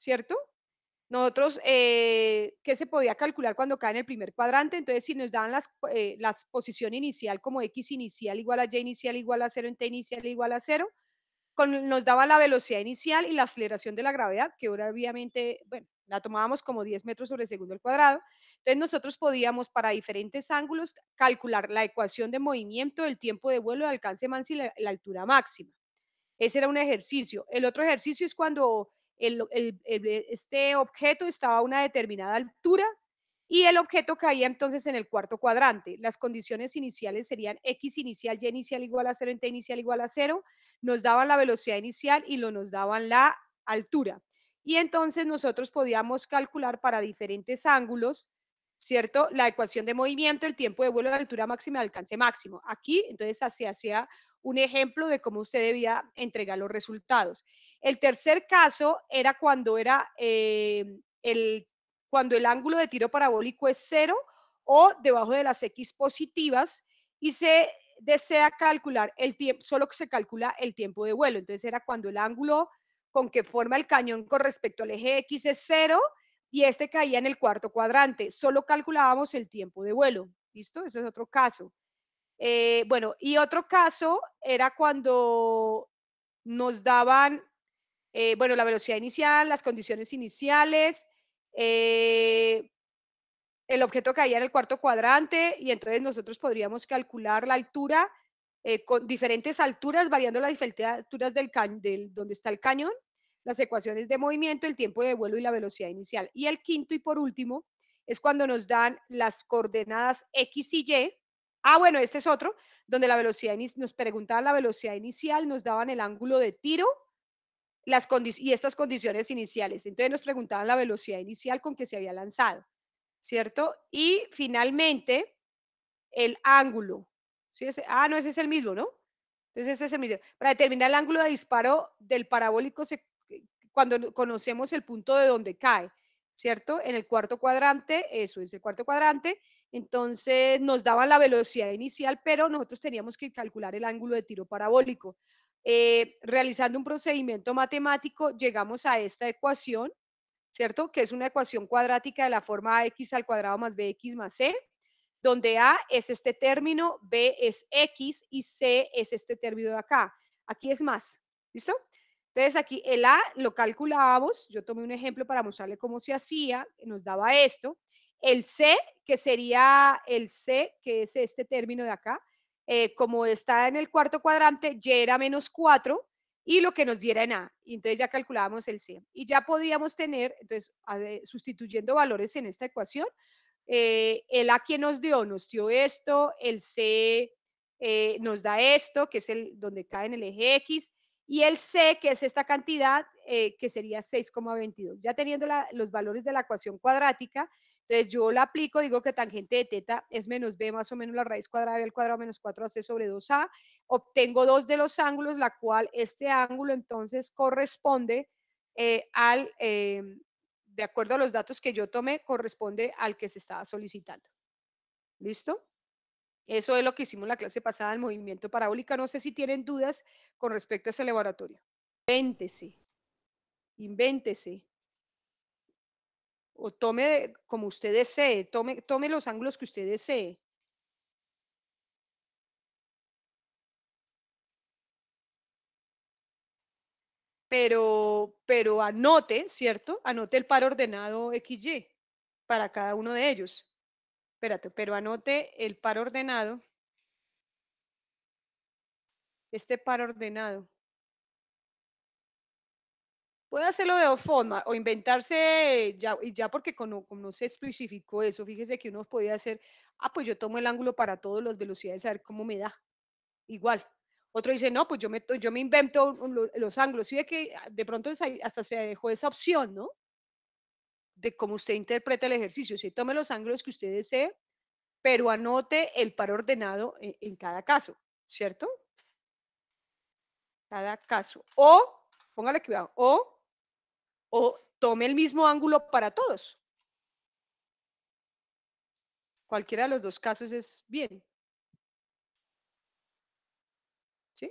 ¿cierto? Nosotros, eh, ¿qué se podía calcular cuando cae en el primer cuadrante? Entonces, si nos daban las, eh, la posición inicial como x inicial igual a y inicial igual a cero en t inicial igual a cero, nos daba la velocidad inicial y la aceleración de la gravedad, que ahora obviamente, bueno, la tomábamos como 10 metros sobre segundo al cuadrado. Entonces, nosotros podíamos para diferentes ángulos calcular la ecuación de movimiento, el tiempo de vuelo, el alcance de y la altura máxima. Ese era un ejercicio. El otro ejercicio es cuando eh, este objeto estaba a una determinada altura y el objeto caía entonces en el cuarto cuadrante. Las condiciones iniciales serían x inicial, y inicial igual a cero, y t inicial igual a cero, nos daban la velocidad inicial y lo nos daban la altura. Y entonces nosotros podíamos calcular para diferentes ángulos, ¿cierto? La ecuación de movimiento, el tiempo de vuelo, la altura máxima, el alcance máximo. Aquí, entonces, hacia... hacía un ejemplo de cómo usted debía entregar los resultados. El tercer caso era cuando era eh, el, cuando el ángulo de tiro parabólico es cero o debajo de las X positivas y se desea calcular el tiempo, solo que se calcula el tiempo de vuelo. Entonces era cuando el ángulo con que forma el cañón con respecto al eje X es cero y este caía en el cuarto cuadrante. Solo calculábamos el tiempo de vuelo. ¿Listo? Eso es otro caso. Eh, bueno, y otro caso era cuando nos daban, eh, bueno, la velocidad inicial, las condiciones iniciales, eh, el objeto caía en el cuarto cuadrante y entonces nosotros podríamos calcular la altura con diferentes alturas, variando las diferentes alturas del, del donde está el cañón, las ecuaciones de movimiento, el tiempo de vuelo y la velocidad inicial. Y el quinto y por último es cuando nos dan las coordenadas X y Y, Ah, bueno, este es otro, donde la velocidad nos preguntaban la velocidad inicial, nos daban el ángulo de tiro las y estas condiciones iniciales. Entonces nos preguntaban la velocidad inicial con que se había lanzado, ¿cierto? Y finalmente, el ángulo. ah, no, ese es el mismo, ¿no? Entonces ese es el mismo. Para determinar el ángulo de disparo del parabólico eh, cuando conocemos el punto de donde cae, ¿cierto? En el cuarto cuadrante, eso es el cuarto cuadrante, entonces nos daban la velocidad inicial, pero nosotros teníamos que calcular el ángulo de tiro parabólico. Eh, realizando un procedimiento matemático, llegamos a esta ecuación, ¿cierto? Que es una ecuación cuadrática de la forma ax al cuadrado más bx más c, donde a es este término, b es x y c es este término de acá. Aquí es más, ¿listo? Entonces aquí el a lo calculábamos, yo tomé un ejemplo para mostrarle cómo se hacía, nos daba esto, el C, que sería el C, que es este término de acá, eh, como está en el cuarto cuadrante, Y era menos 4 y lo que nos diera en A. Y entonces ya calculábamos el C. Y ya podríamos tener, entonces, sustituyendo valores en esta ecuación, eh, el A que nos dio, nos dio esto, el C eh, nos da esto, que es el donde cae en el eje X, y el C, que es esta cantidad, que sería 6,22. Ya teniendo los valores de la ecuación cuadrática, entonces yo la aplico, digo que tangente de teta es menos b más o menos la raíz cuadrada del cuadrado menos 4ac sobre 2a. Obtengo dos de los ángulos, la cual este ángulo entonces corresponde eh, al, eh, de acuerdo a los datos que yo tomé, corresponde al que se estaba solicitando. ¿Listo? Eso es lo que hicimos la clase pasada del movimiento parabólico. No sé si tienen dudas con respecto a ese laboratorio. Invéntese, invéntese o tome como usted desee, tome, tome los ángulos que usted desee. Pero, pero anote, ¿cierto? Anote el par ordenado XY para cada uno de ellos. Espérate, pero anote el par ordenado. Este par ordenado puede hacerlo de dos formas, o inventarse, ya, ya porque no se especificó eso, fíjese que uno podía hacer, ah, pues yo tomo el ángulo para todas las velocidades, a ver cómo me da, igual. Otro dice, no, pues yo me, yo me invento los, ángulos. Sí, es que ah, de pronto hasta se dejó esa opción, ¿no? De cómo usted interpreta el ejercicio. Si tome los ángulos que usted desee, pero anote el par ordenado en, cada caso, ¿cierto? Cada caso. O, póngale cuidado, o o tome el mismo ángulo para todos. Cualquiera de los dos casos es bien. ¿Sí?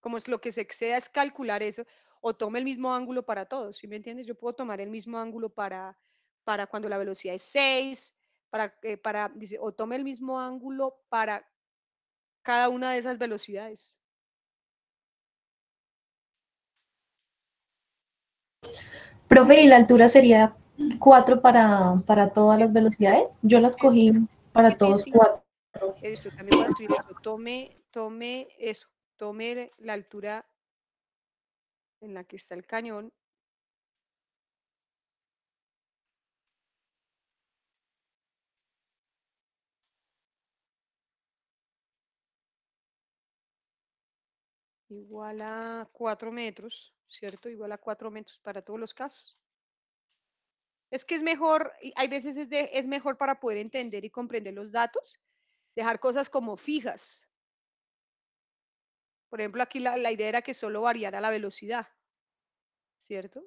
Como es lo que se exceda es calcular eso, o tome el mismo ángulo para todos, ¿sí me entiendes? Yo puedo tomar el mismo ángulo para, para cuando la velocidad es 6, para, eh, para, o tome el mismo ángulo para cada una de esas velocidades. Profe, ¿y la altura sería 4 para, para todas las velocidades? Yo las cogí para todos 4. Eso, también Tome, tome eso, tome la altura en la que está el cañón igual a 4 metros. ¿cierto? Igual a cuatro metros para todos los casos. Es que es mejor, hay veces es, es mejor para poder entender y comprender los datos, dejar cosas como fijas. Por ejemplo, aquí la, idea era que solo variara la velocidad, ¿cierto?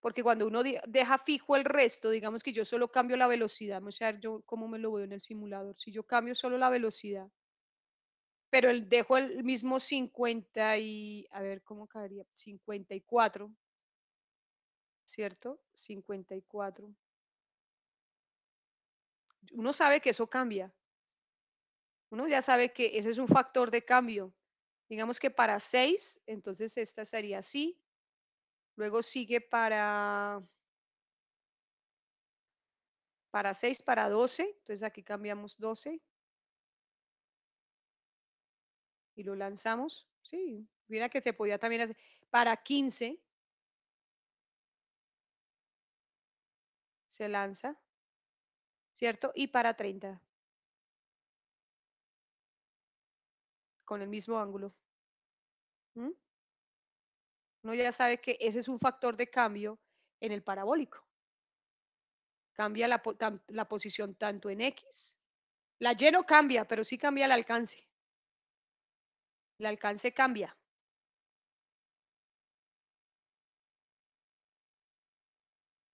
porque cuando uno deja fijo el resto, digamos que yo solo cambio la velocidad, vamos a ver yo cómo me lo veo en el simulador. Si yo cambio solo la velocidad pero dejo el mismo 50 y, a ver, ¿cómo caería? 54, ¿cierto? 54. Uno sabe que eso cambia. Uno ya sabe que ese es un factor de cambio. Digamos que para 6, entonces esta sería así. Luego sigue para para 6, para 12, entonces aquí cambiamos 12, y lo lanzamos. Sí, mira que se podía también hacer para 15. Se lanza, ¿cierto? Y para 30. Con el mismo ángulo. ¿Mm? Uno ya sabe que ese es un factor de cambio en el parabólico. Cambia la, la posición tanto en X. La lleno cambia, pero sí cambia el alcance. El alcance cambia.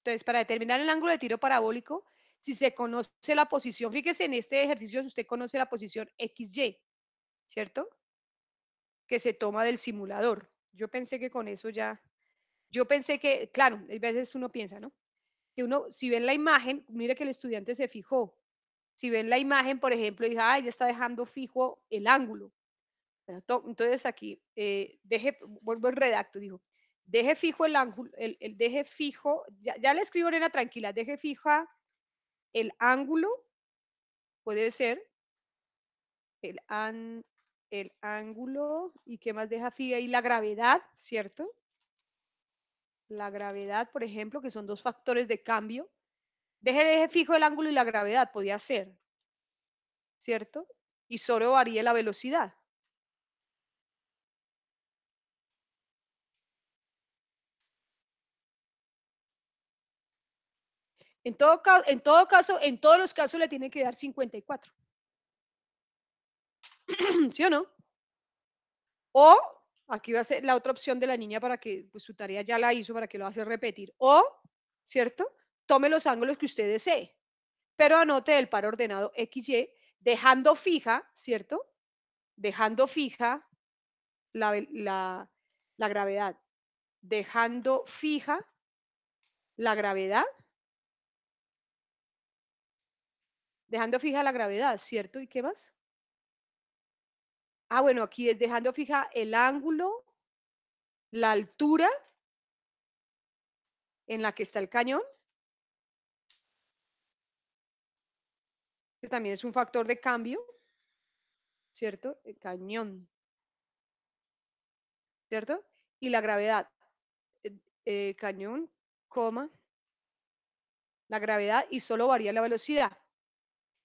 Entonces, para determinar el ángulo de tiro parabólico, si se conoce la posición, fíjese en este ejercicio si usted conoce la posición XY, ¿cierto? Que se toma del simulador. Yo pensé que con eso ya, yo pensé que, claro, a veces uno piensa, ¿no? Que uno, si ven la imagen, mire que el estudiante se fijó. Si ven la imagen, por ejemplo, dice, ah, ya está dejando fijo el ángulo entonces aquí, eh, deje, vuelvo el redacto, dijo, deje fijo el ángulo, el, deje fijo, ya, le escribo Elena tranquila, deje fija el ángulo, puede ser, el, ángulo, y qué más deja fija Y la gravedad, ¿cierto? La gravedad, por ejemplo, que son dos factores de cambio. Deje, deje fijo el ángulo y la gravedad, podía ser, ¿cierto? Y solo varía la velocidad. En todo, caso, en todos los casos le tiene que dar 54. ¿Sí o no? O, aquí va a ser la otra opción de la niña para que pues, su tarea ya la hizo, para que lo hace repetir. O, ¿cierto? Tome los ángulos que usted desee, pero anote el par ordenado XY, dejando fija, ¿cierto? Dejando fija la, la gravedad. Dejando fija la gravedad Dejando fija la gravedad, ¿cierto? ¿Y qué más? Ah, bueno, aquí es dejando fija el ángulo, la altura en la que está el cañón. Que también es un factor de cambio, ¿cierto? El cañón. ¿Cierto? Y la gravedad. Eh, cañón, coma, la gravedad y solo varía la velocidad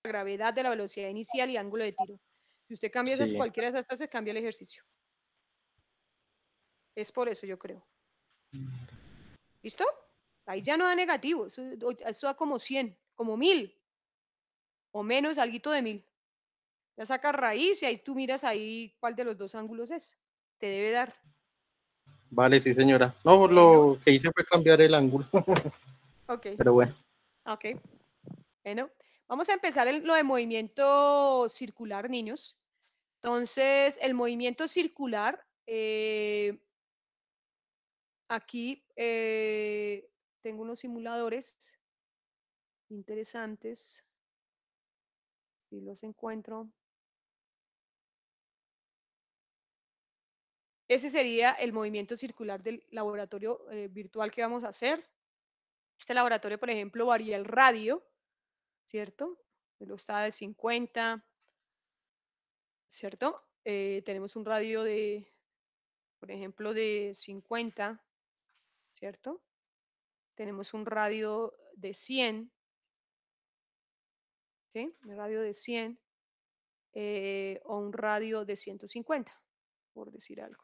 la gravedad de la velocidad inicial y ángulo de tiro. Si usted cambia esas, cualquiera de esas, se cambia el ejercicio. Es por eso, yo creo. ¿Listo? Ahí ya no da negativo, eso, da como 100, como 1000, o menos, algo de 1000. Ya saca raíz y ahí tú miras ahí cuál de los dos ángulos es. Te debe dar. Vale, sí, señora. No, lo que hice fue cambiar el ángulo. ok. Pero bueno. Ok. Bueno. Vamos a empezar lo de movimiento circular, niños. Entonces, el movimiento circular, eh, aquí eh, tengo unos simuladores interesantes. Si los encuentro. Ese sería el movimiento circular del laboratorio eh, virtual que vamos a hacer. Este laboratorio, por ejemplo, varía el radio ¿cierto? El de 50, ¿cierto? Eh, tenemos un radio de, por ejemplo, de 50, ¿cierto? Tenemos un radio de 100, ¿ok? Un radio de 100 eh, o un radio de 150, por decir algo.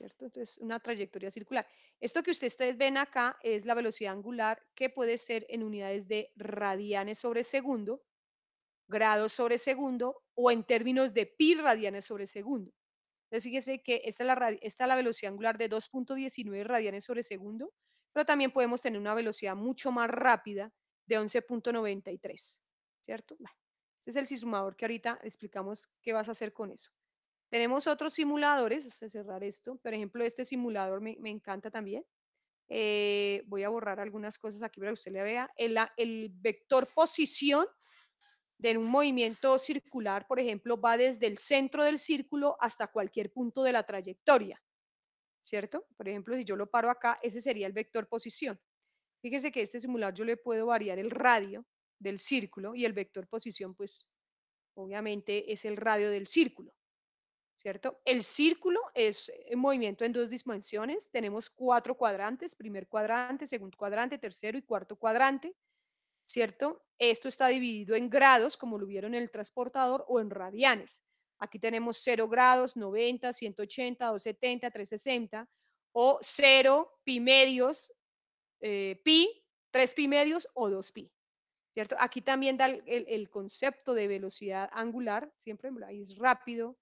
¿cierto? Entonces, una trayectoria circular. Esto que ustedes ven acá es la velocidad angular que puede ser en unidades de radianes sobre segundo, grados sobre segundo o en términos de pi radianes sobre segundo. Entonces, fíjese que esta es la, velocidad angular de 2.19 radianes sobre segundo, pero también podemos tener una velocidad mucho más rápida de 11.93, ¿cierto? Bueno, es el sumador que ahorita explicamos qué vas a hacer con eso. Tenemos otros simuladores, hasta cerrar esto. Por ejemplo, este simulador me, encanta también. Eh, voy a borrar algunas cosas aquí para que usted le vea. El, vector posición de un movimiento circular, por ejemplo, va desde el centro del círculo hasta cualquier punto de la trayectoria. ¿Cierto? Por ejemplo, si yo lo paro acá, ese sería el vector posición. Fíjense que este simulador yo le puedo variar el radio del círculo y el vector posición, pues obviamente es el radio del círculo. ¿cierto? El círculo es un eh, movimiento en dos dimensiones. Tenemos cuatro cuadrantes, primer cuadrante, segundo cuadrante, tercero y cuarto cuadrante, ¿cierto? Esto está dividido en grados, como lo vieron en el transportador, o en radianes. Aquí tenemos 0 grados, 90, 180, 270, 360, o 0 pi medios, eh, pi, 3 pi medios o 2 pi. ¿Cierto? Aquí también da el, el concepto de velocidad angular, siempre es rápido,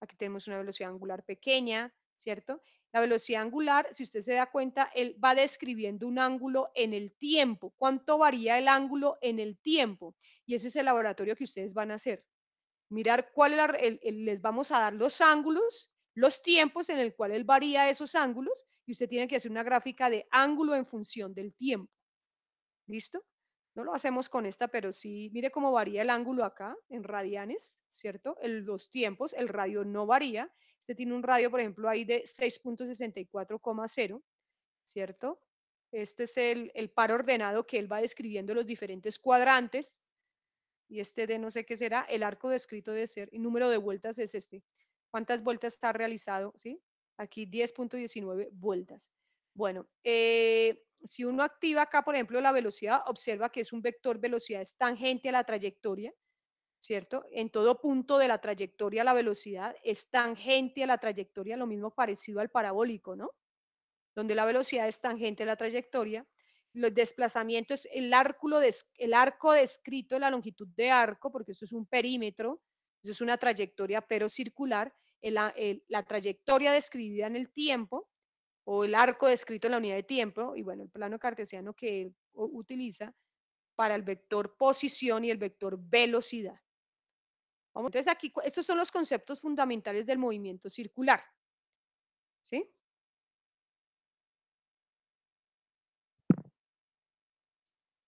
Aquí tenemos una velocidad angular pequeña, ¿cierto? La velocidad angular, si usted se da cuenta, él va describiendo un ángulo en el tiempo. ¿Cuánto varía el ángulo en el tiempo? Y ese es el laboratorio que ustedes van a hacer. Mirar cuál es les vamos a dar los ángulos, los tiempos en el cual él varía esos ángulos y usted tiene que hacer una gráfica de ángulo en función del tiempo. ¿Listo? No lo hacemos con esta, pero sí, mire cómo varía el ángulo acá en radianes, ¿cierto? El, los tiempos, el radio no varía. Este tiene un radio, por ejemplo, ahí de 6.64,0, ¿cierto? Este es el, el par ordenado que él va describiendo los diferentes cuadrantes. Y este de no sé qué será, el arco descrito debe ser, y número de vueltas es este. ¿Cuántas vueltas está realizado? ¿Sí? Aquí 10.19 vueltas. Bueno, eh, si uno activa acá, por ejemplo, la velocidad, observa que es un vector velocidad es tangente a la trayectoria, ¿cierto? En todo punto de la trayectoria la velocidad es tangente a la trayectoria, lo mismo parecido al parabólico, ¿no? Donde la velocidad es tangente a la trayectoria. Los desplazamientos, el, arco el arco descrito, la longitud de arco, porque eso es un perímetro, eso es una trayectoria pero circular, la trayectoria describida en el tiempo, o el arco descrito en la unidad de tiempo, y bueno, el plano cartesiano que utiliza para el vector posición y el vector velocidad. entonces aquí, estos son los conceptos fundamentales del movimiento circular. ¿Sí?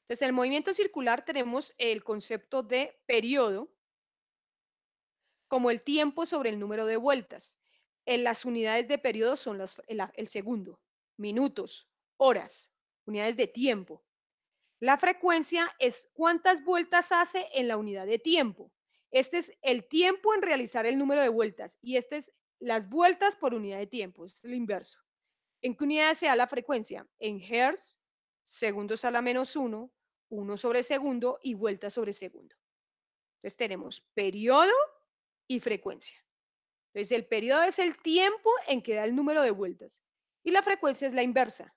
Entonces, en el movimiento circular tenemos el concepto de periodo como el tiempo sobre el número de vueltas. En eh, las unidades de periodo son el, segundo, minutos, horas, unidades de tiempo. La frecuencia es cuántas vueltas hace en la unidad de tiempo. Este es el tiempo en realizar el número de vueltas y este es las vueltas por unidad de tiempo, es el inverso. ¿En qué unidad se da la frecuencia? En hertz, segundos a la menos uno, uno sobre segundo y vueltas sobre segundo. Entonces tenemos periodo y frecuencia. Entonces, el periodo es el tiempo en que da el número de vueltas y la frecuencia es la inversa.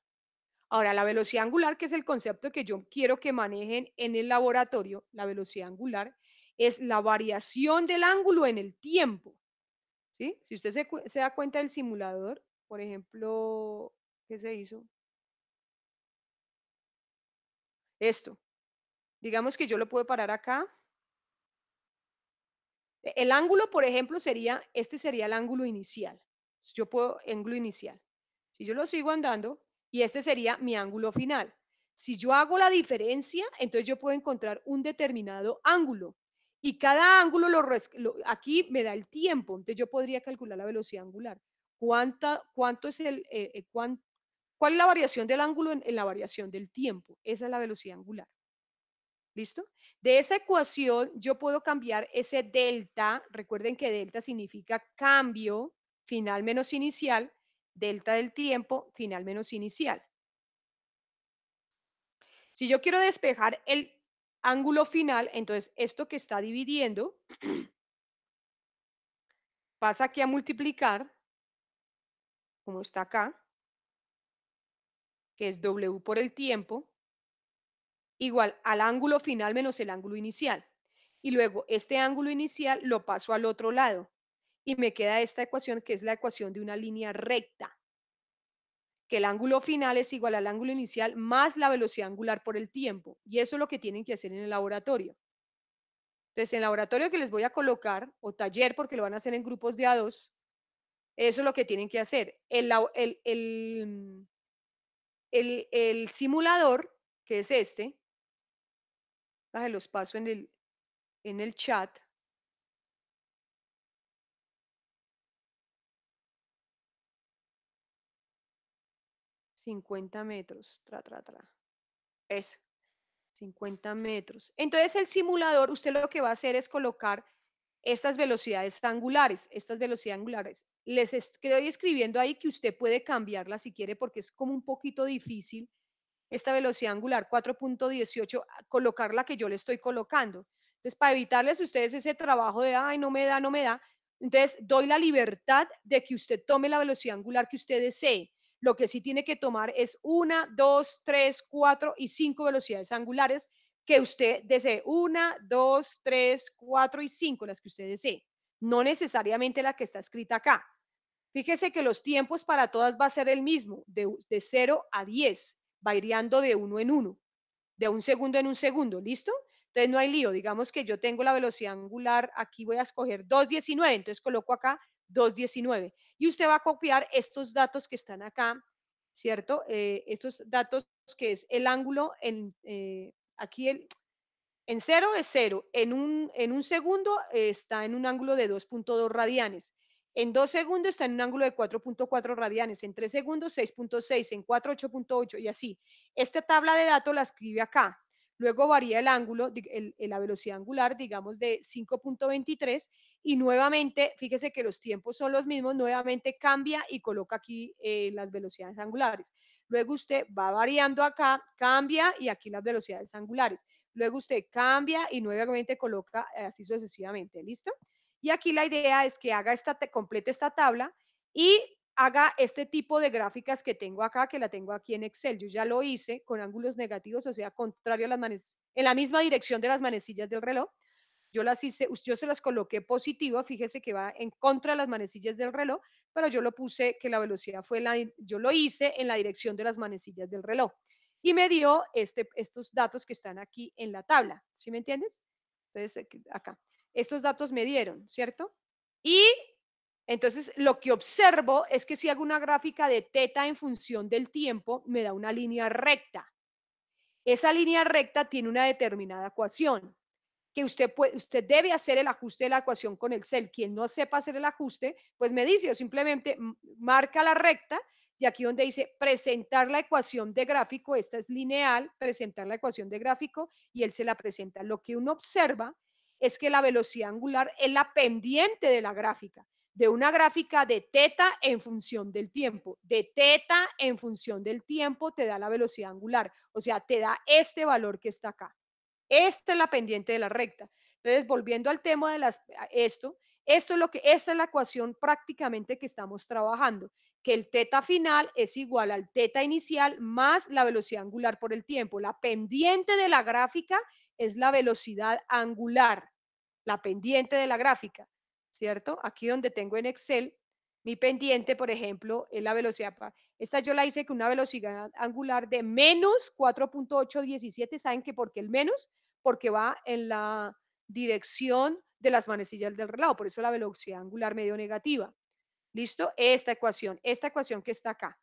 Ahora, la velocidad angular, que es el concepto que yo quiero que manejen en el laboratorio, la velocidad angular es la variación del ángulo en el tiempo. Si usted se, se da cuenta del simulador, por ejemplo, ¿qué se hizo? Esto. Digamos que yo lo puedo parar acá el ángulo, por ejemplo, sería, este sería el ángulo inicial. Yo puedo, ángulo inicial. Si yo lo sigo andando, y este sería mi ángulo final. Si yo hago la diferencia, entonces yo puedo encontrar un determinado ángulo. Y cada ángulo lo, aquí me da el tiempo, entonces yo podría calcular la velocidad angular. ¿Cuánta, cuánto es el, eh, eh, ¿Cuál es la variación del ángulo en la variación del tiempo? Esa es la velocidad angular. ¿Listo? De esa ecuación yo puedo cambiar ese delta, recuerden que delta significa cambio final menos inicial, delta del tiempo final menos inicial. Si yo quiero despejar el ángulo final, entonces esto que está dividiendo pasa aquí a multiplicar, como está acá, que es W por el tiempo, igual al ángulo final menos el ángulo inicial. Y luego este ángulo inicial lo paso al otro lado y me queda esta ecuación que es la ecuación de una línea recta. Que el ángulo final es igual al ángulo inicial más la velocidad angular por el tiempo. Y eso es lo que tienen que hacer en el laboratorio. Entonces, en el laboratorio que les voy a colocar, o taller, porque lo van a hacer en grupos de A2, eso es lo que tienen que hacer. El, el, el simulador, que es este, los paso en el, chat. 50 metros, tra, Eso, 50 metros. Entonces el simulador, usted lo que va a hacer es colocar estas velocidades angulares, estas velocidades angulares. Les estoy escribiendo ahí que usted puede cambiarlas si quiere porque es como un poquito difícil esta velocidad angular 4.18, colocar la que yo le estoy colocando. Entonces, para evitarles a ustedes ese trabajo de, ay, no me da, no me da, entonces doy la libertad de que usted tome la velocidad angular que usted desee. Lo que sí tiene que tomar es una, dos, tres, cuatro y cinco velocidades angulares que usted desee. Una, dos, tres, cuatro y cinco, las que usted desee. No necesariamente la que está escrita acá. Fíjese que los tiempos para todas va a ser el mismo, de, de 0 a 10 iriando de uno en uno, de un segundo en un segundo, ¿listo? Entonces no hay lío, digamos que yo tengo la velocidad angular, aquí voy a escoger 2.19, entonces coloco acá 2.19 y usted va a copiar estos datos que están acá, ¿cierto? Eh, estos datos que es el ángulo, en, eh, aquí el, en cero es cero, en un, en un segundo está en un ángulo de 2.2 radianes. En dos segundos está en un ángulo de 4.4 radianes, en tres segundos 6.6, en 4 8.8 y así. Esta tabla de datos la escribe acá. Luego varía el ángulo, la velocidad angular, digamos, de 5.23 y nuevamente, fíjese que los tiempos son los mismos, nuevamente cambia y coloca aquí eh, las velocidades angulares. Luego usted va variando acá, cambia y aquí las velocidades angulares. Luego usted cambia y nuevamente coloca eh, así sucesivamente, ¿listo? Y aquí la idea es que haga esta, complete esta tabla y haga este tipo de gráficas que tengo acá, que la tengo aquí en Excel. Yo ya lo hice con ángulos negativos, o sea, contrario a las manecillas, en la misma dirección de las manecillas del reloj. Yo las hice, yo se las coloqué positivo, fíjese que va en contra de las manecillas del reloj, pero yo lo puse que la velocidad fue la, yo lo hice en la dirección de las manecillas del reloj. Y me dio este, estos datos que están aquí en la tabla, ¿sí me entiendes? Entonces, eh, acá estos datos me dieron, ¿cierto? Y entonces lo que observo es que si hago una gráfica de teta en función del tiempo, me da una línea recta. Esa línea recta tiene una determinada ecuación, que usted, puede, usted debe hacer el ajuste de la ecuación con Excel. Quien no sepa hacer el ajuste, pues me dice, o simplemente marca la recta, y aquí donde dice presentar la ecuación de gráfico, esta es lineal, presentar la ecuación de gráfico, y él se la presenta. Lo que uno observa es que la velocidad angular es la pendiente de la gráfica, de una gráfica de teta en función del tiempo. De teta en función del tiempo te da la velocidad angular, o sea, te da este valor que está acá. Esta es la pendiente de la recta. Entonces, volviendo al tema de esto, esto es lo que, esta es la ecuación prácticamente que estamos trabajando, que el teta final es igual al teta inicial más la velocidad angular por el tiempo. La pendiente de la gráfica es la velocidad angular la pendiente de la gráfica, ¿cierto? Aquí donde tengo en Excel, mi pendiente, por ejemplo, es la velocidad. Esta yo la hice con una velocidad angular de menos 4.817. ¿Saben que por qué el menos? Porque va en la dirección de las manecillas del reloj. Por eso la velocidad angular medio negativa. ¿Listo? Esta ecuación, esta ecuación que está acá,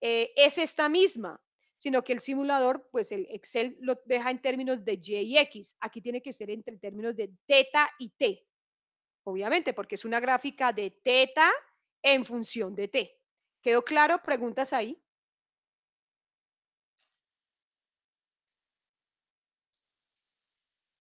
eh, es esta misma sino que el simulador, pues el Excel lo deja en términos de Y y X. Aquí tiene que ser entre términos de teta y T, obviamente, porque es una gráfica de teta en función de T. ¿Quedó claro? ¿Preguntas ahí?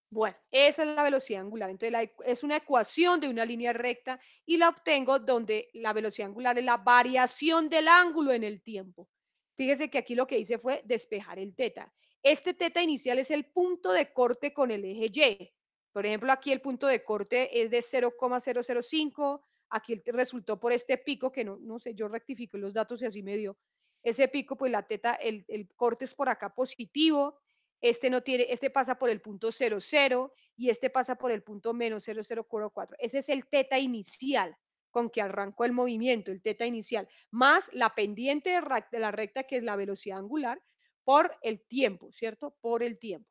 Bueno, esa es la velocidad angular. Entonces, es una ecuación de una línea recta y la obtengo donde la velocidad angular es la variación del ángulo en el tiempo. Fíjese que aquí lo que hice fue despejar el teta. Este teta inicial es el punto de corte con el eje Y. Por ejemplo, aquí el punto de corte es de 0,005. Aquí resultó por este pico que no, sé, yo rectifico los datos y así me dio. Ese pico, pues la teta, el, corte es por acá positivo. Este no tiene, este pasa por el punto 00 y este pasa por el punto menos 0,044. Ese es el teta inicial con que arrancó el movimiento, el teta inicial, más la pendiente de la recta, que es la velocidad angular, por el tiempo, ¿cierto? Por el tiempo.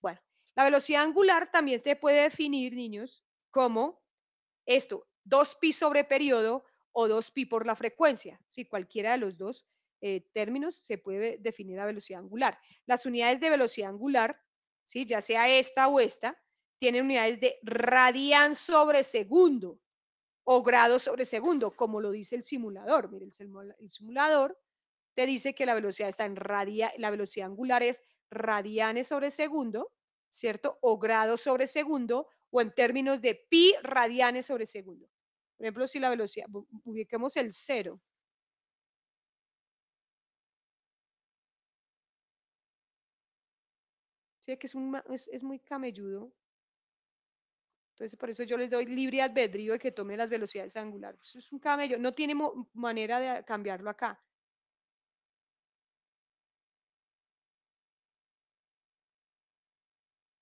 Bueno, la velocidad angular también se puede definir, niños, como esto, 2pi sobre periodo o 2pi por la frecuencia. Si cualquiera de los dos eh, términos se puede definir a velocidad angular. Las unidades de velocidad angular, ¿sí? ya sea esta o esta, tienen unidades de radian sobre segundo o grados sobre segundo, como lo dice el simulador. Mire, el simulador te dice que la velocidad está en radia, la velocidad angular es radianes sobre segundo, ¿cierto? O grados sobre segundo, o en términos de pi radianes sobre segundo. Por ejemplo, si la velocidad, ubiquemos el cero. que es muy camelludo entonces, por eso yo les doy libre albedrío de que tome las velocidades angulares. es un camello, no tiene manera de cambiarlo acá.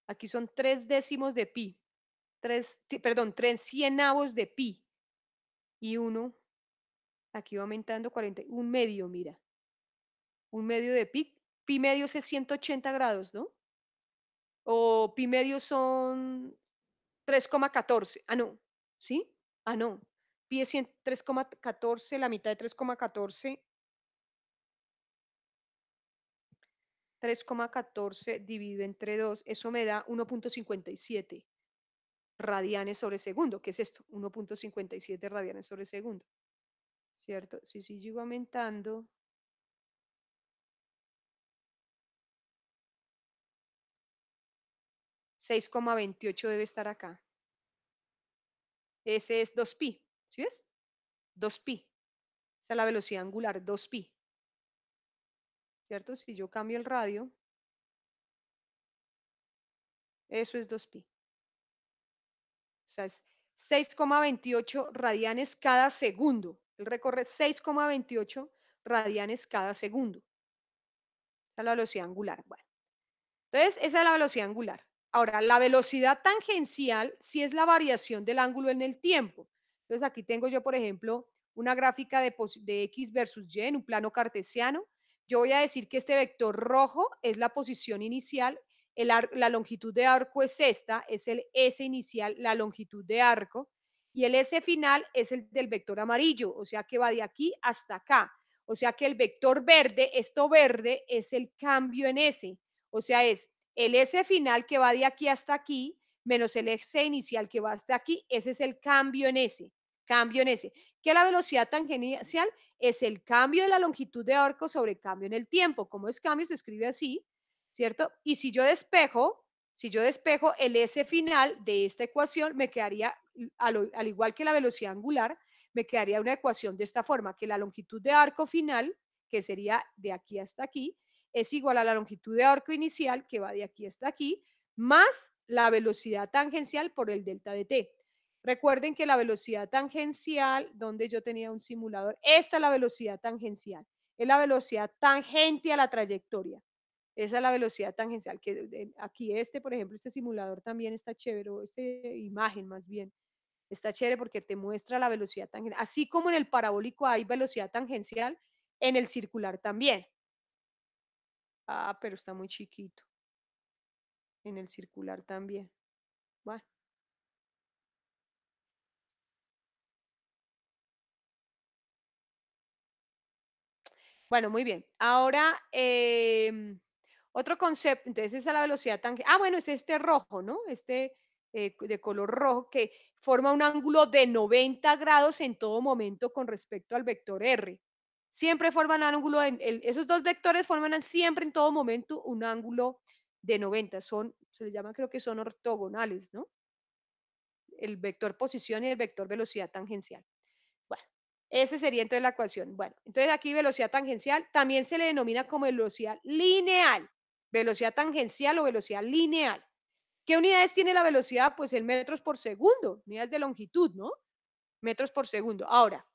Aquí son tres décimos de pi, perdón, tres cienavos de pi y uno, aquí va aumentando 40, un medio, mira, un medio de pi, pi medio es 180 grados, ¿no? O pi medio son 3,14. Ah, no. ¿Sí? Ah, no. Pie 3,14, la mitad de 3,14. 3,14 dividido entre 2, eso me da 1.57 radianes sobre segundo. ¿Qué es esto? 1.57 radianes sobre segundo. ¿Cierto? Si sigo aumentando, 6,28 debe estar acá. Ese es 2pi, ¿sí ves? 2pi. Esa es la velocidad angular, 2pi. ¿Cierto? Si yo cambio el radio, eso es 2pi. O sea, es 6,28 radianes cada segundo. Él recorre 6,28 radianes cada segundo. Esa es la velocidad angular. Bueno, entonces, esa es la velocidad angular. Ahora, la velocidad tangencial si es la variación del ángulo en el tiempo. Entonces aquí tengo yo, por ejemplo, una gráfica de, X versus Y en un plano cartesiano. Yo voy a decir que este vector rojo es la posición inicial, la longitud de arco es esta, es el S inicial, la longitud de arco, y el S final es el del vector amarillo, o sea que va de aquí hasta acá. O sea que el vector verde, esto verde, es el cambio en S, o sea es el S final que va de aquí hasta aquí, menos el S inicial que va hasta aquí, ese es el cambio en S, cambio en S, que la velocidad tangencial es el cambio de la longitud de arco sobre cambio en el tiempo. Como es cambio? Se escribe así, ¿cierto? Y si yo despejo, si yo despejo el S final de esta ecuación, me quedaría, al igual que la velocidad angular, me quedaría una ecuación de esta forma, que la longitud de arco final, que sería de aquí hasta aquí, es igual a la longitud de arco inicial, que va de aquí hasta aquí, más la velocidad tangencial por el delta de t. Recuerden que la velocidad tangencial, donde yo tenía un simulador, esta es la velocidad tangencial, es la velocidad tangente a la trayectoria. Esa es la velocidad tangencial, que aquí este, por ejemplo, este simulador también está chévere, o esta imagen más bien, está chévere porque te muestra la velocidad tangencial. Así como en el parabólico hay velocidad tangencial, en el circular también. Ah, pero está muy chiquito. En el circular también. Bueno. Bueno, muy bien. Ahora, em, otro concepto, entonces esa es la velocidad tangente. Ah, bueno, es este rojo, ¿no? Este eh, de color rojo que forma un ángulo de 90 grados en todo momento con respecto al vector R siempre forman ángulo, esos dos vectores forman siempre en todo momento un ángulo de 90, son, se les llama creo que son ortogonales, ¿no? El vector posición y el vector velocidad tangencial. Bueno, ese sería entonces la ecuación. Bueno, entonces aquí velocidad tangencial también se le denomina como velocidad lineal, velocidad tangencial o velocidad lineal. ¿Qué unidades tiene la velocidad? Pues en metros por segundo, unidades de longitud, ¿no? Metros por segundo. Ahora,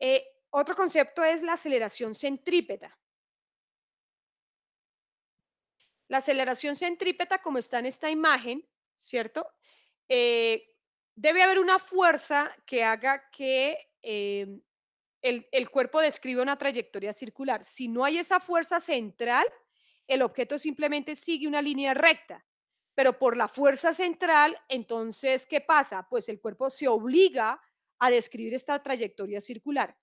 eh, otro concepto es la aceleración centrípeta. La aceleración centrípeta, como está en esta imagen, ¿cierto? Eh, debe haber una fuerza que haga que eh, el, el, cuerpo describa una trayectoria circular. Si no hay esa fuerza central, el objeto simplemente sigue una línea recta. Pero por la fuerza central, entonces, ¿qué pasa? Pues el cuerpo se obliga a describir esta trayectoria circular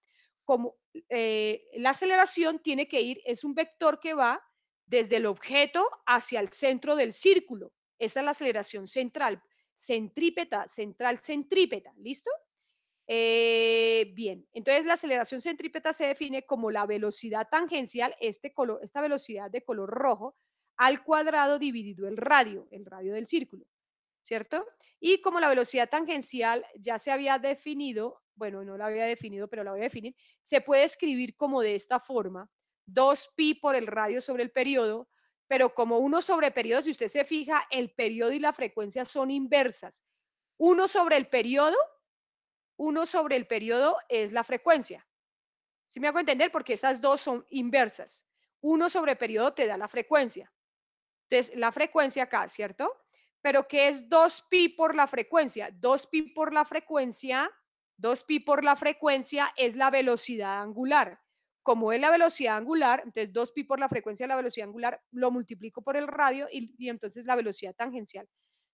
como eh, la aceleración tiene que ir, es un vector que va desde el objeto hacia el centro del círculo. Esa es la aceleración central, centrípeta, central centrípeta, ¿listo? Eh, bien, entonces la aceleración centrípeta se define como la velocidad tangencial, este color, esta velocidad de color rojo, al cuadrado dividido el radio, el radio del círculo, ¿cierto? Y como la velocidad tangencial ya se había definido bueno, no la había definido, pero la voy a definir, se puede escribir como de esta forma, 2pi por el radio sobre el periodo, pero como 1 sobre periodo, si usted se fija, el periodo y la frecuencia son inversas. 1 sobre el periodo, 1 sobre el periodo es la frecuencia. ¿Sí me hago entender? Porque esas dos son inversas. 1 sobre periodo te da la frecuencia. Entonces, la frecuencia acá, ¿cierto? Pero ¿qué es 2pi por la frecuencia? 2pi por la frecuencia 2pi por la frecuencia es la velocidad angular. Como es la velocidad angular, entonces 2pi por la frecuencia de la velocidad angular lo multiplico por el radio y, entonces la velocidad tangencial.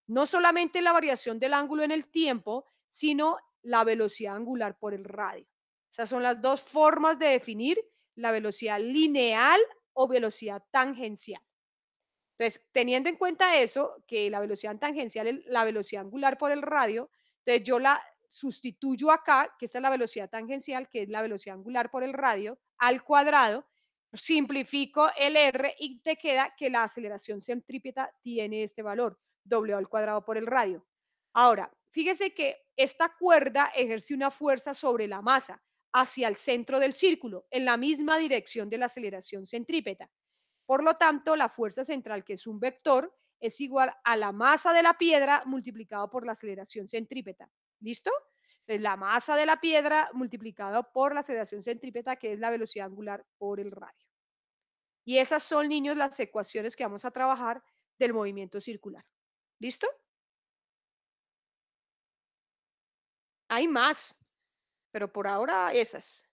No solamente la variación del ángulo en el tiempo, sino la velocidad angular por el radio. Esas son las dos formas de definir la velocidad lineal o velocidad tangencial. Entonces, teniendo en cuenta eso, que la velocidad tangencial es la velocidad angular por el radio, entonces yo la sustituyo acá, que esta es la velocidad tangencial, que es la velocidad angular por el radio, al cuadrado, simplifico el r y te queda que la aceleración centrípeta tiene este valor, w al cuadrado por el radio. Ahora, fíjese que esta cuerda ejerce una fuerza sobre la masa hacia el centro del círculo, en la misma dirección de la aceleración centrípeta. Por lo tanto, la fuerza central, que es un vector, es igual a la masa de la piedra multiplicado por la aceleración centrípeta. ¿Listo? Es la masa de la piedra multiplicada por la aceleración centrípeta, que es la velocidad angular por el radio. Y esas son, niños, las ecuaciones que vamos a trabajar del movimiento circular. ¿Listo? Hay más, pero por ahora esas.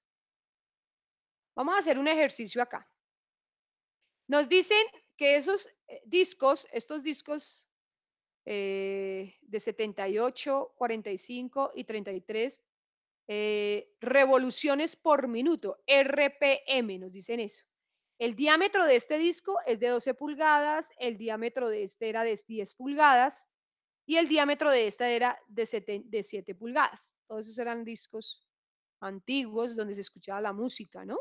Vamos a hacer un ejercicio acá. Nos dicen que esos eh, discos, estos discos eh, de 78, 45 y 33 eh, revoluciones por minuto, RPM, nos dicen eso. El diámetro de este disco es de 12 pulgadas, el diámetro de este era de 10 pulgadas y el diámetro de esta era de 7, pulgadas. Todos esos eran discos antiguos donde se escuchaba la música, ¿no?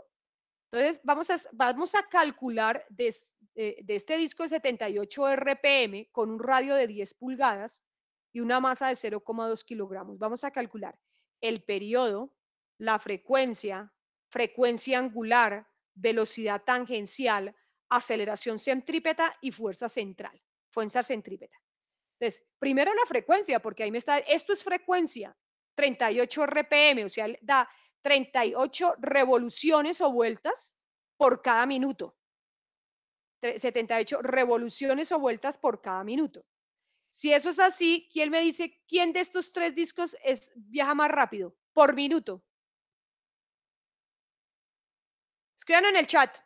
Entonces, vamos a, vamos a calcular eh, de este disco de 78 RPM con un radio de 10 pulgadas y una masa de 0,2 kilogramos. Vamos a calcular el periodo, la frecuencia, frecuencia angular, velocidad tangencial, aceleración centrípeta y fuerza central, fuerza centrípeta. Entonces, primero la frecuencia, porque ahí me está, esto es frecuencia, 38 RPM, o sea, da 38 revoluciones o vueltas por cada minuto. 78 revoluciones o vueltas por cada minuto. Si eso es así, ¿quién me dice quién de estos tres discos es, viaja más rápido por minuto? Escríbanlo en el chat.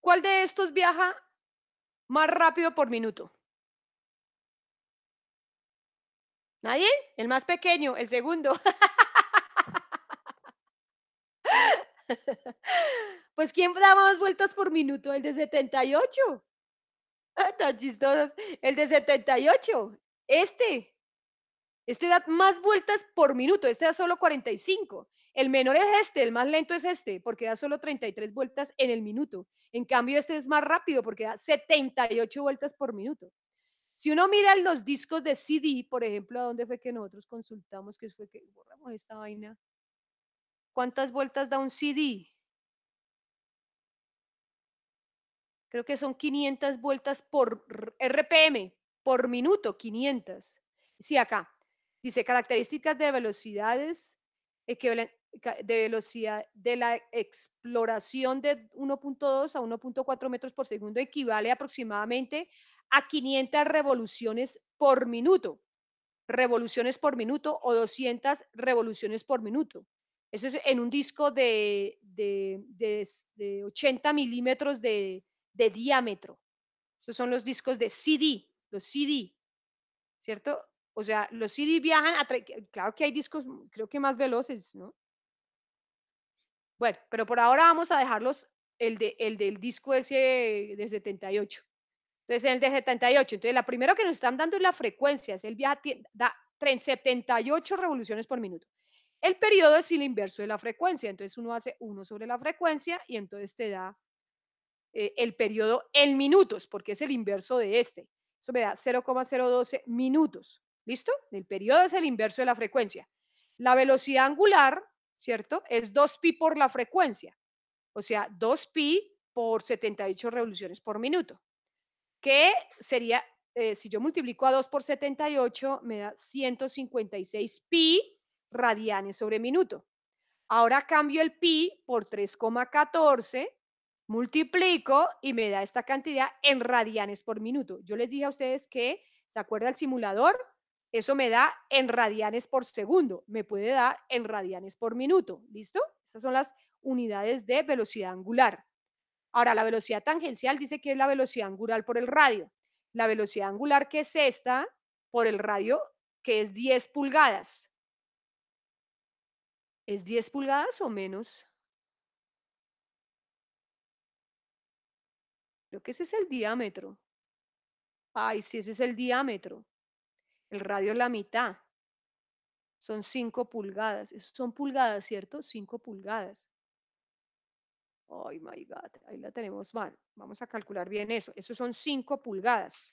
¿Cuál de estos viaja más rápido por minuto? ¿Nadie? El más pequeño, el segundo. Pues ¿quién da más vueltas por minuto? El de 78. Ah, tan chistosos. El de 78. Este. Este da más vueltas por minuto. Este da solo 45. El menor es este, el más lento es este, porque da solo 33 vueltas en el minuto. En cambio, este es más rápido porque da 78 vueltas por minuto. Si uno mira los discos de CD, por ejemplo, a dónde fue que nosotros consultamos, que fue que borramos esta vaina. ¿Cuántas vueltas da un CD? Creo que son 500 vueltas por RPM, por minuto, 500. Sí, acá. Dice características de velocidades de velocidad de la exploración de 1.2 a 1.4 metros por segundo equivale aproximadamente a 500 revoluciones por minuto, revoluciones por minuto o 200 revoluciones por minuto. Eso es en un disco de, 80 milímetros de, diámetro. Esos son los discos de CD, los CD, ¿cierto? O sea, los CD viajan, a claro que hay discos, mm, creo que más veloces, ¿no? Bueno, pero por ahora vamos a dejarlos el, del disco ese de 78. Entonces, el de 78. Entonces, la primera que nos están dando es la frecuencia. es el viaje, da 78 revoluciones por minuto. El periodo es el inverso de la frecuencia, entonces uno hace 1 sobre la frecuencia y entonces te da eh, el periodo en minutos, porque es el inverso de este. Eso me da 0,012 minutos, ¿listo? El periodo es el inverso de la frecuencia. La velocidad angular, ¿cierto? Es 2pi por la frecuencia, o sea, 2pi por 78 revoluciones por minuto, que sería, eh, si yo multiplico a 2 por 78, me da 156pi radianes sobre minuto. Ahora cambio el pi por 3,14, multiplico y me da esta cantidad en radianes por minuto. Yo les dije a ustedes que, ¿se acuerda el simulador? Eso me da en radianes por segundo, me puede dar en radianes por minuto, ¿listo? Estas son las unidades de velocidad angular. Ahora, la velocidad tangencial dice que es la velocidad angular por el radio. La velocidad angular que es esta por el radio, que es 10 pulgadas. ¿Es 10 pulgadas o menos? Creo que ese es el diámetro. Ay, sí, ese es el diámetro. El radio es la mitad. Son 5 pulgadas. Son pulgadas, ¿cierto? 5 pulgadas. Ay, oh my God. Ahí la tenemos mal. Vamos a calcular bien eso. Eso son 5 pulgadas.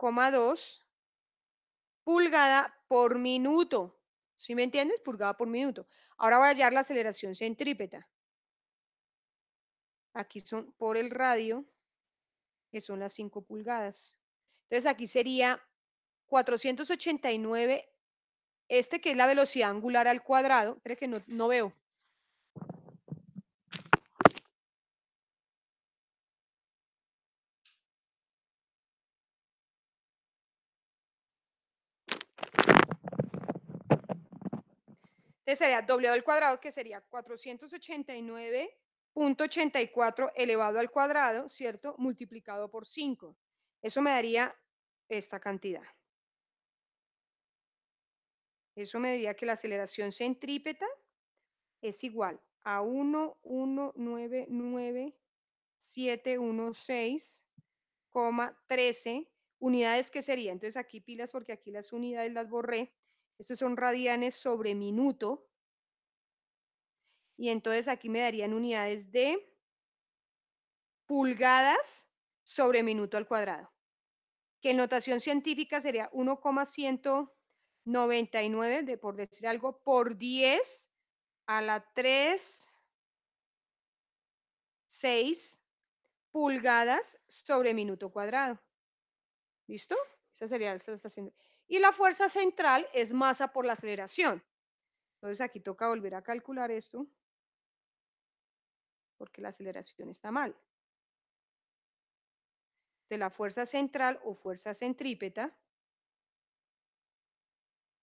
2 pulgada por minuto. ¿Sí me entiendes? Pulgada por minuto. Ahora voy a hallar la aceleración centrípeta. Aquí son por el radio, que son las 5 pulgadas. Entonces aquí sería 489, este que es la velocidad angular al cuadrado. Creo que no, no veo. sería dobleado al cuadrado, que sería 489.84 elevado al cuadrado, ¿cierto? Multiplicado por 5. Eso me daría esta cantidad. Eso me diría que la aceleración centrípeta es igual a 1,199,716,13 unidades que sería. Entonces aquí pilas porque aquí las unidades las borré. Estos son radianes sobre minuto. Y entonces aquí me darían unidades de pulgadas sobre minuto al cuadrado, que en notación científica sería 1,199, de, por decir algo, por 10 a la 3, 6 pulgadas sobre minuto cuadrado. ¿Listo? Esa sería la estación. Y la fuerza central es masa por la aceleración. Entonces aquí toca volver a calcular esto porque la aceleración está mal. De la fuerza central o fuerza centrípeta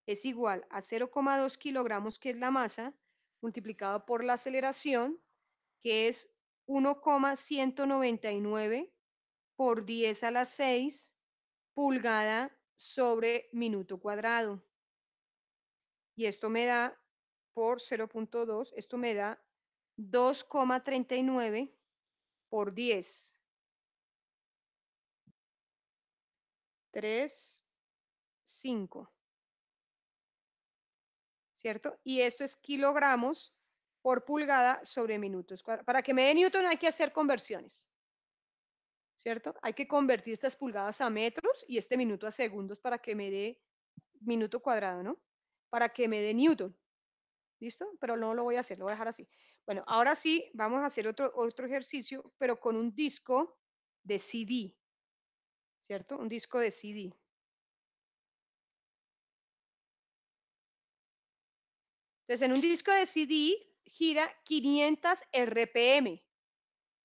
es igual a 0,2 kilogramos, que es la masa, multiplicado por la aceleración, que es 1,199 por 10 a la 6 pulgada sobre minuto cuadrado. Y esto me da, por 0.2, esto me da 2,39 por 10. 3, 5. ¿Cierto? Y esto es kilogramos por pulgada sobre minutos. Para que me dé Newton hay que hacer conversiones. ¿cierto? Hay que convertir estas pulgadas a metros y este minuto a segundos para que me dé minuto cuadrado, ¿no? Para que me dé Newton. ¿Listo? Pero no lo voy a hacer, lo voy a dejar así. Bueno, ahora sí, vamos a hacer otro, otro ejercicio, pero con un disco de CD, ¿cierto? Un disco de CD. Entonces, en un disco de CD gira 500 RPM.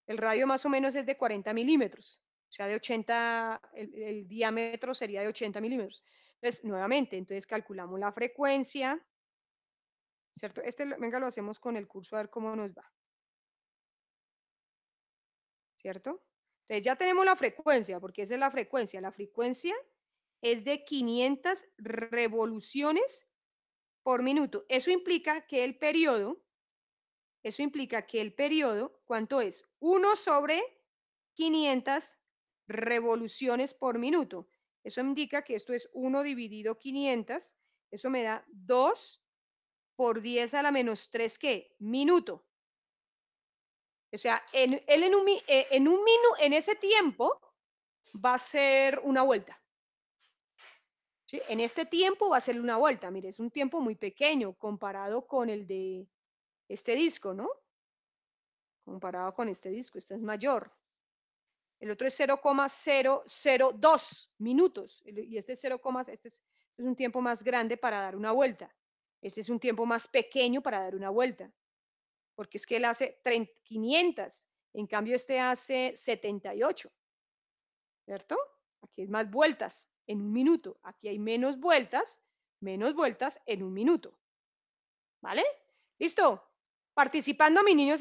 El radio más o menos es de 40 milímetros, o sea, de 80, el, diámetro sería de 80 milímetros. Entonces, nuevamente, entonces calculamos la frecuencia, ¿cierto? Este, venga, lo hacemos con el curso a ver cómo nos va. ¿Cierto? Entonces ya tenemos la frecuencia, porque esa es la frecuencia. La frecuencia es de 500 revoluciones por minuto. Eso implica que el periodo eso implica que el periodo, ¿cuánto es? 1 sobre 500 revoluciones por minuto. Eso indica que esto es 1 dividido 500. Eso me da 2 por 10 a la menos 3, ¿qué? Minuto. O sea, en, en, un eh, en ese tiempo va a ser una vuelta. En este tiempo va a ser una vuelta. Mire, es un tiempo muy pequeño comparado con el de este disco, ¿no? Comparado con este disco, este es mayor. El otro es 0,002 minutos y este es 0, este, este es, un tiempo más grande para dar una vuelta. Este es un tiempo más pequeño para dar una vuelta, porque es que él hace 500, en cambio este hace 78, ¿cierto? Aquí es más vueltas en un minuto, aquí hay menos vueltas, menos vueltas en un minuto, ¿vale? Listo, participando mi niños